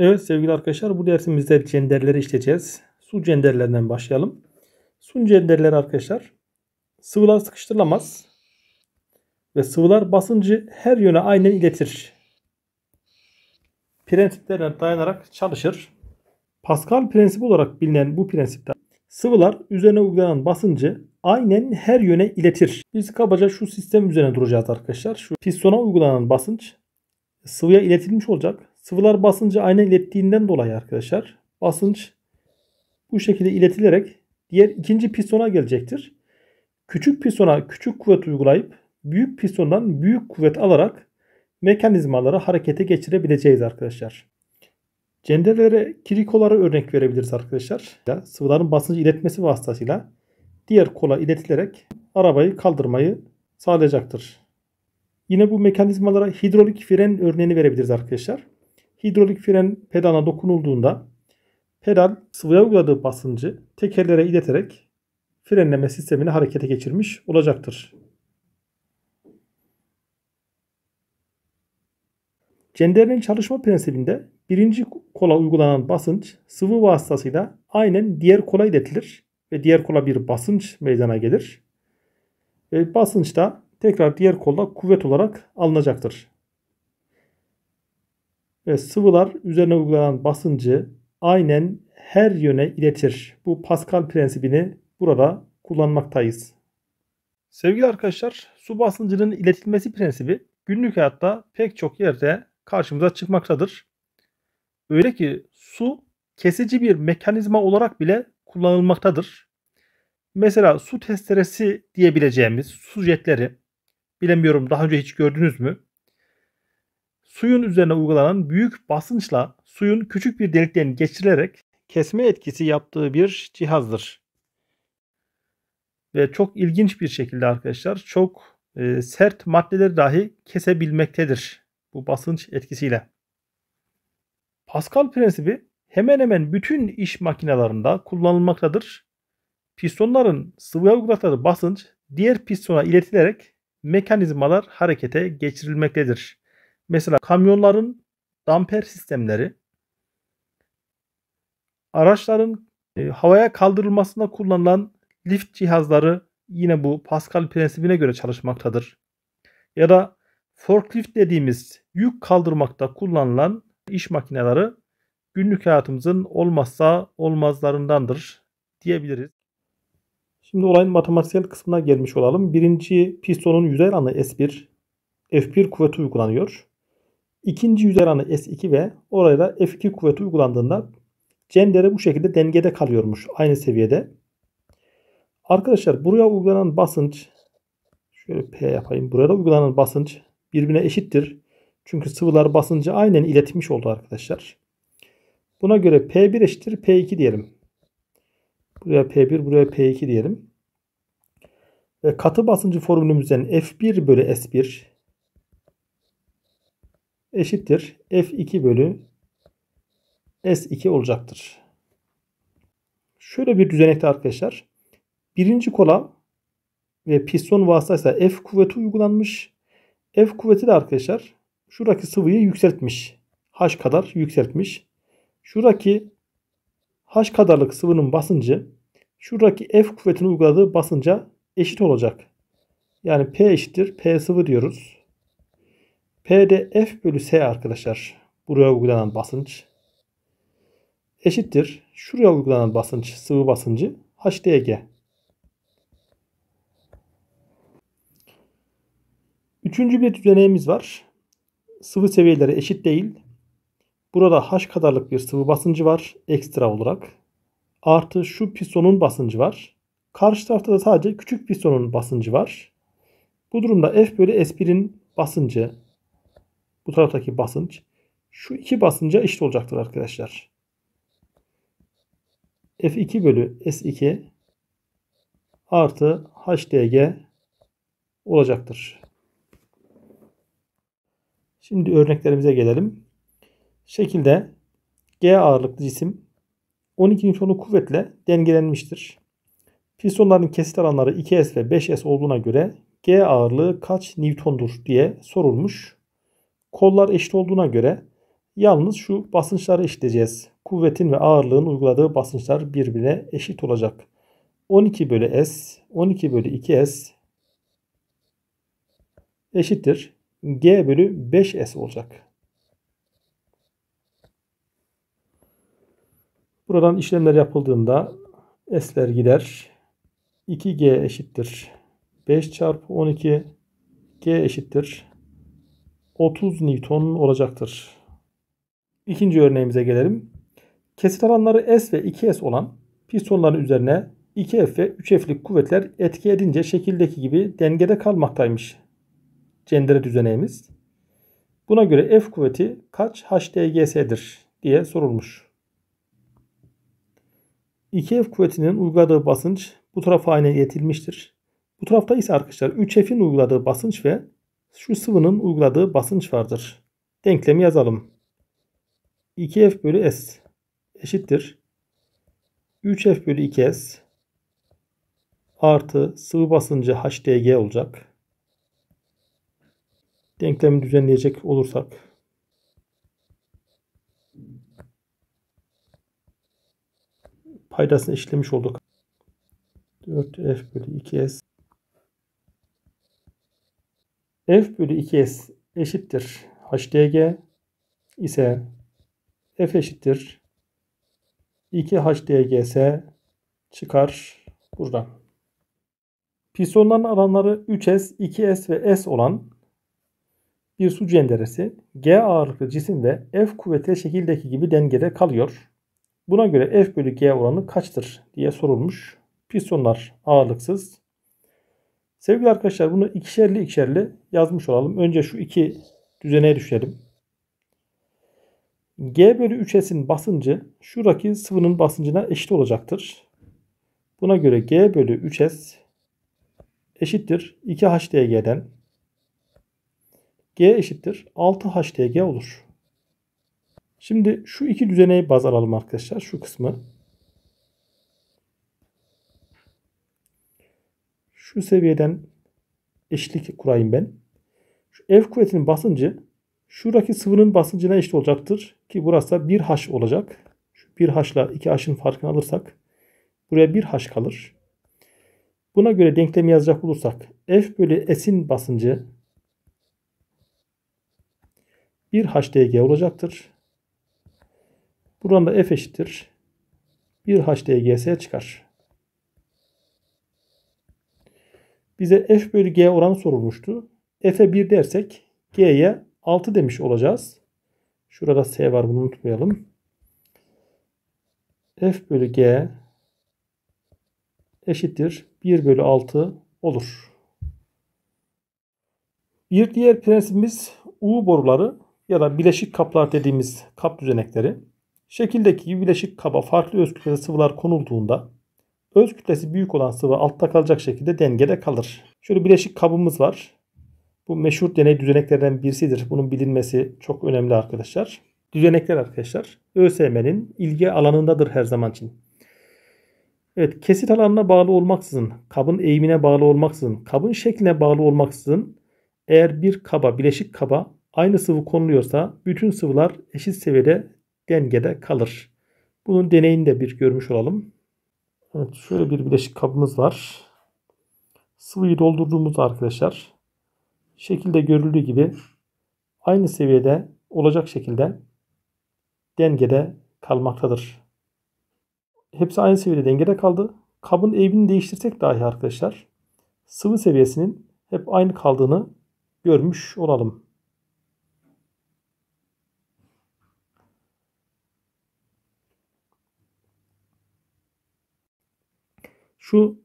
Evet sevgili arkadaşlar bu dersimizde cenderleri işleyeceğiz. Su cenderlerinden başlayalım. Su cenderleri arkadaşlar sıvılar sıkıştırılamaz ve sıvılar basıncı her yöne aynen iletir. Prensiplerine dayanarak çalışır. Pascal prensibi olarak bilinen bu prensipte sıvılar üzerine uygulanan basıncı aynen her yöne iletir. Biz kabaca şu sistem üzerine duracağız arkadaşlar. Şu pistona uygulanan basınç sıvıya iletilmiş olacak. Sıvılar basıncı ayna ilettiğinden dolayı arkadaşlar basınç bu şekilde iletilerek diğer ikinci pistona gelecektir. Küçük pistona küçük kuvvet uygulayıp büyük pistondan büyük kuvvet alarak mekanizmaları harekete geçirebileceğiz arkadaşlar. Cendelere kirikolara örnek verebiliriz arkadaşlar. Sıvıların basıncı iletmesi vasıtasıyla diğer kola iletilerek arabayı kaldırmayı sağlayacaktır. Yine bu mekanizmalara hidrolik fren örneğini verebiliriz arkadaşlar. Hidrolik fren pedalına dokunulduğunda pedal sıvıya uyguladığı basıncı tekerlere ileterek frenleme sistemini harekete geçirmiş olacaktır. Cender'in çalışma prensibinde birinci kola uygulanan basınç sıvı vasıtasıyla aynen diğer kola iletilir ve diğer kola bir basınç meydana gelir. Ve basınç da tekrar diğer kolda kuvvet olarak alınacaktır ve sıvılar üzerine uygulanan basıncı aynen her yöne iletir. Bu Pascal prensibini burada kullanmaktayız. Sevgili arkadaşlar, su basıncının iletilmesi prensibi günlük hayatta pek çok yerde karşımıza çıkmaktadır. Öyle ki su kesici bir mekanizma olarak bile kullanılmaktadır. Mesela su testeresi diyebileceğimiz su jetleri bilemiyorum daha önce hiç gördünüz mü? suyun üzerine uygulanan büyük basınçla suyun küçük bir delikten geçirilerek kesme etkisi yaptığı bir cihazdır. Ve çok ilginç bir şekilde arkadaşlar çok e, sert maddeleri dahi kesebilmektedir bu basınç etkisiyle. Pascal prensibi hemen hemen bütün iş makinelerinde kullanılmaktadır. Pistonların sıvıya uyguladığı basınç diğer pistona iletilerek mekanizmalar harekete geçirilmektedir. Mesela kamyonların damper sistemleri araçların e, havaya kaldırılmasında kullanılan lift cihazları yine bu Pascal prensibine göre çalışmaktadır. Ya da forklift dediğimiz yük kaldırmakta kullanılan iş makineleri günlük hayatımızın olmazsa olmazlarındandır diyebiliriz. Şimdi olayın matematiksel kısmına gelmiş olalım. Birinci pistonun yüzey alanı S1, F1 kuvveti uygulanıyor. İkinci yüz alanı S2 ve oraya da F2 kuvveti uygulandığında cendere bu şekilde dengede kalıyormuş aynı seviyede. Arkadaşlar buraya uygulanan basınç şöyle P yapayım. Buraya da uygulanan basınç birbirine eşittir. Çünkü sıvılar basıncı aynen iletmiş oldu arkadaşlar. Buna göre P1 eşittir P2 diyelim. Buraya P1 buraya P2 diyelim. Ve katı basıncı formülümüzden F1 bölü S1 eşittir F2 bölü S2 olacaktır. Şöyle bir düzenekte arkadaşlar. Birinci kola ve piston vasıtasıyla F kuvveti uygulanmış. F kuvveti de arkadaşlar şuradaki sıvıyı yükseltmiş. H kadar yükseltmiş. Şuradaki H kadarlık sıvının basıncı şuradaki F kuvvetini uyguladığı basınca eşit olacak. Yani P eşittir P sıvı diyoruz. P'de F bölü S arkadaşlar. Buraya uygulanan basınç eşittir. Şuraya uygulanan basınç sıvı basıncı HDG. Üçüncü bir düzeneğimiz var. Sıvı seviyeleri eşit değil. Burada H kadarlık bir sıvı basıncı var ekstra olarak. Artı şu pistonun basıncı var. Karşı tarafta da sadece küçük pistonun basıncı var. Bu durumda F bölü S1'in basıncı bu taraftaki basınç şu iki basınca eşit olacaktır arkadaşlar. F2 bölü S2 artı HDG olacaktır. Şimdi örneklerimize gelelim. Şekilde G ağırlıklı cisim 12 Newton'lu kuvvetle dengelenmiştir. Pistonların kesit alanları 2S ve 5S olduğuna göre G ağırlığı kaç Newton'dur diye sorulmuş. Kollar eşit olduğuna göre yalnız şu basınçları eşitleyeceğiz. Kuvvetin ve ağırlığın uyguladığı basınçlar birbirine eşit olacak. 12 bölü S, 12 bölü 2S eşittir. G bölü 5S olacak. Buradan işlemler yapıldığında S'ler gider. 2G eşittir 5 çarpı 12 G eşittir 30 Newton olacaktır. İkinci örneğimize gelelim. Kesit alanları S ve 2S olan pistonların üzerine 2F ve 3F'lik kuvvetler etki edince şekildeki gibi dengede kalmaktaymış cendere düzeneğimiz. Buna göre F kuvveti kaç HDGS'dir diye sorulmuş. 2F kuvvetinin uyguladığı basınç bu tarafa aynı yetilmiştir. Bu tarafta ise arkadaşlar 3F'in uyguladığı basınç ve şu sıvının uyguladığı basınç vardır. Denklemi yazalım. 2F bölü S eşittir. 3F bölü 2S artı sıvı basıncı HDG olacak. Denklemi düzenleyecek olursak paydasını işlemiş olduk. 4F bölü 2S f bölü 2s eşittir hdg ise f eşittir 2hdgs çıkar buradan. Pistonların alanları 3s, 2s ve s olan bir su cenderesi G ağırlıklı cisim ve F kuvveti şekildeki gibi dengede kalıyor. Buna göre F bölü G oranı kaçtır diye sorulmuş. Pistonlar ağırlıksız, Sevgili arkadaşlar bunu ikişerli ikişerli yazmış olalım. Önce şu iki düzeneye düşelim. G bölü 3S'in basıncı şuradaki sıvının basıncına eşit olacaktır. Buna göre G bölü 3S eşittir 2HDG'den. G eşittir 6HDG olur. Şimdi şu iki düzeneyi baz alalım arkadaşlar. Şu kısmı. Şu seviyeden eşlik kurayım ben. Şu F kuvvetinin basıncı şuradaki sıvının basıncına eşit olacaktır. Ki burası da 1H olacak. Şu 1H'la 2H'ın farkını alırsak buraya 1H kalır. Buna göre denklemi yazacak olursak F bölü S'in basıncı 1 HDG olacaktır. Buradan da F eşittir. 1 HDGS çıkar. Bize f bölü g oranı sorulmuştu. f'e 1 dersek g'ye 6 demiş olacağız. Şurada s var bunu unutmayalım. f bölü g eşittir 1 bölü 6 olur. Bir diğer prensibimiz U boruları ya da bileşik kaplar dediğimiz kap düzenekleri. Şekildeki bileşik kaba farklı öz kütlesi sıvılar konulduğunda Öz kütlesi büyük olan sıvı altta kalacak şekilde dengede kalır. Şöyle bileşik kabımız var. Bu meşhur deney düzeneklerden birisidir. Bunun bilinmesi çok önemli arkadaşlar. Düzenekler arkadaşlar ÖSYM'nin ilgi alanındadır her zaman için. Evet kesit alanına bağlı olmaksızın, kabın eğimine bağlı olmaksızın, kabın şekline bağlı olmaksızın eğer bir kaba, bileşik kaba aynı sıvı konuluyorsa bütün sıvılar eşit seviyede dengede kalır. Bunun deneyini de bir görmüş olalım. Evet şöyle bir bileşik kabımız var. Sıvıyı doldurduğumuz arkadaşlar şekilde görüldüğü gibi aynı seviyede olacak şekilde dengede kalmaktadır. Hepsi aynı seviyede dengede kaldı. Kabın evini değiştirsek dahi arkadaşlar sıvı seviyesinin hep aynı kaldığını görmüş olalım. Şu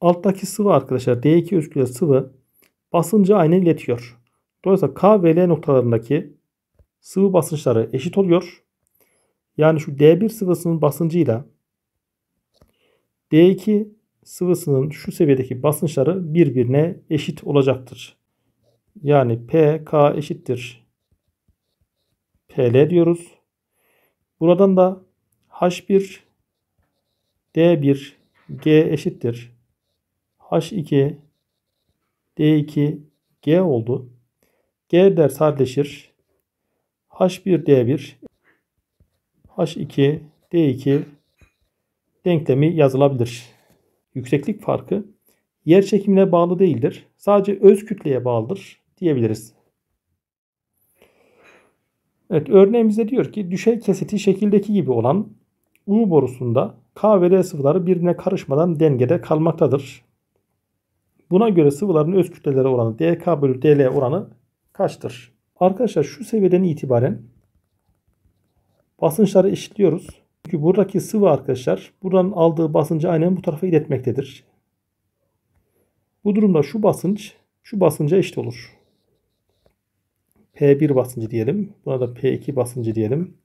alttaki sıvı arkadaşlar D2 özgürlüğe sıvı basıncı aynı iletiyor. Dolayısıyla K ve L noktalarındaki sıvı basınçları eşit oluyor. Yani şu D1 sıvısının basıncıyla D2 sıvısının şu seviyedeki basınçları birbirine eşit olacaktır. Yani PK eşittir. PL diyoruz. Buradan da H1 D1 G eşittir. H2 D2 G oldu. G der sadeleşir. H1 D1 H2 D2 denklemi yazılabilir. Yükseklik farkı yer çekimine bağlı değildir. Sadece öz kütleye bağlıdır diyebiliriz. Evet örneğimizde diyor ki düşey kesiti şekildeki gibi olan U borusunda K ve L sıvıları birbirine karışmadan dengede kalmaktadır. Buna göre sıvıların öz kütleleri oranı dk bölü dl oranı kaçtır? Arkadaşlar şu seviyeden itibaren basınçları eşitliyoruz. Çünkü buradaki sıvı arkadaşlar buradan aldığı basıncı aynen bu tarafa iletmektedir. Bu durumda şu basınç şu basınca eşit olur. P1 basıncı diyelim. Buna da P2 basıncı diyelim.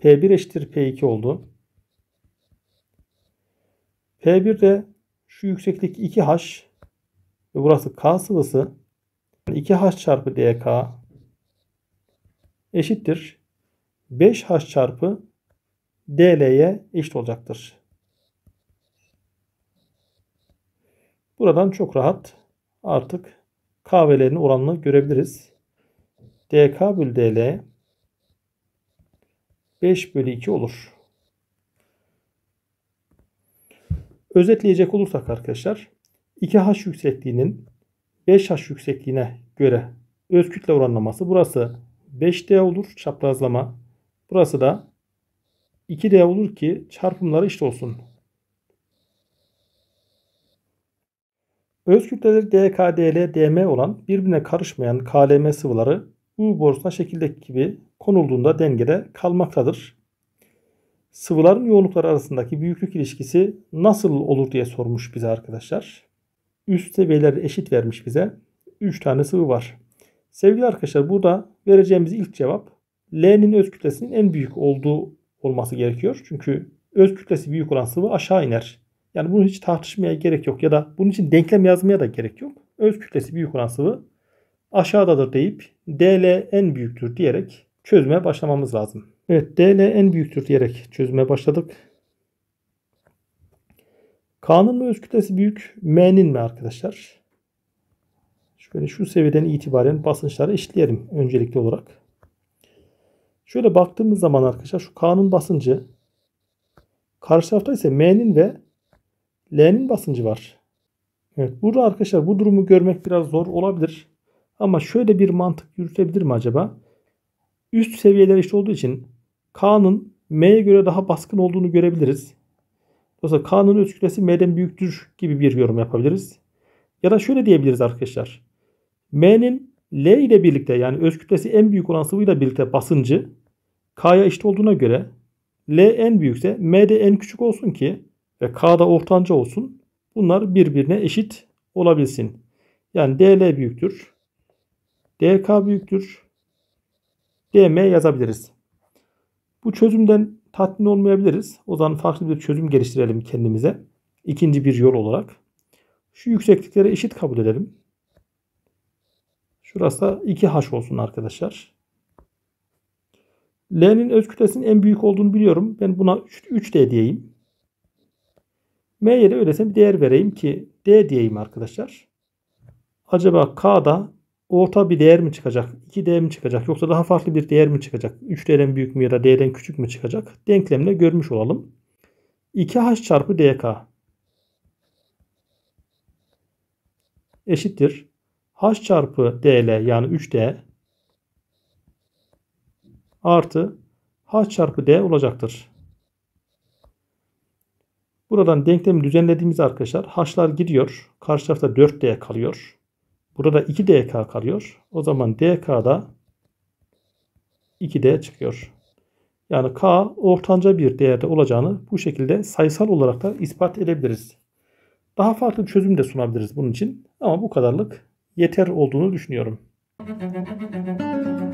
P1 eşittir P2 oldu. P1 de şu yükseklik 2H ve burası K sıvısı 2H çarpı DK eşittir 5H çarpı DL'ye eşit olacaktır. Buradan çok rahat artık K ve L'nin oranını görebiliriz. DK bölü DL 5 bölü 2 olur. Özetleyecek olursak arkadaşlar 2H yüksekliğinin 5H yüksekliğine göre öz kütle oranlaması burası 5D olur çaprazlama. Burası da 2D olur ki çarpımları işte olsun. Öz kütleleri DKDL DM olan birbirine karışmayan KLM sıvıları U borusuna şekildeki gibi konulduğunda dengede kalmaktadır sıvıların yoğunlukları arasındaki büyüklük ilişkisi nasıl olur diye sormuş bize arkadaşlar. Üst seviyeleri eşit vermiş bize. 3 tane sıvı var. Sevgili arkadaşlar burada vereceğimiz ilk cevap L'nin öz kütlesinin en büyük olduğu olması gerekiyor. Çünkü öz kütlesi büyük olan sıvı aşağı iner. Yani bunu hiç tartışmaya gerek yok ya da bunun için denklem yazmaya da gerek yok. Öz kütlesi büyük olan sıvı aşağıdadır deyip DL en büyüktür diyerek çözüme başlamamız lazım. Evet DL en büyüktür diyerek çözüme başladık. K'nın mı öz kütlesi büyük? M'nin mi arkadaşlar? Şöyle şu seviyeden itibaren basınçları eşitleyelim öncelikli olarak. Şöyle baktığımız zaman arkadaşlar şu K'nın basıncı karşı tarafta ise M'nin ve L'nin basıncı var. Evet burada arkadaşlar bu durumu görmek biraz zor olabilir. Ama şöyle bir mantık yürütebilir mi acaba? Üst seviyeler eşit olduğu için K'nın M'ye göre daha baskın olduğunu görebiliriz. Dolayısıyla K'nın öz küresi M'den büyüktür gibi bir yorum yapabiliriz. Ya da şöyle diyebiliriz arkadaşlar. M'nin L ile birlikte yani öz kütlesi en büyük olan sıvıyla birlikte basıncı K'ya eşit olduğuna göre L en büyükse M de en küçük olsun ki ve K da ortanca olsun. Bunlar birbirine eşit olabilsin. Yani DL büyüktür. DK büyüktür. DM yazabiliriz. Bu çözümden tatmin olmayabiliriz. O zaman farklı bir çözüm geliştirelim kendimize. İkinci bir yol olarak. Şu yükseklikleri eşit kabul edelim. Şurası da 2H olsun arkadaşlar. L'nin öz kütlesinin en büyük olduğunu biliyorum. Ben buna 3 D diyeyim. M'ye de öyleyse bir değer vereyim ki D diyeyim arkadaşlar. Acaba K'da orta bir değer mi çıkacak? 2 değer mi çıkacak? Yoksa daha farklı bir değer mi çıkacak? 3 değerden büyük mü ya da değerden küçük mü çıkacak? Denklemle görmüş olalım. 2h çarpı dk eşittir. h çarpı dl yani 3d artı h çarpı d olacaktır. Buradan denklemi düzenlediğimiz arkadaşlar h'lar gidiyor. Karşı tarafta 4d kalıyor. Burada 2 dk kalıyor. O zaman dk'da 2d çıkıyor. Yani k ortanca bir değerde olacağını bu şekilde sayısal olarak da ispat edebiliriz. Daha farklı bir çözüm de sunabiliriz bunun için ama bu kadarlık yeter olduğunu düşünüyorum.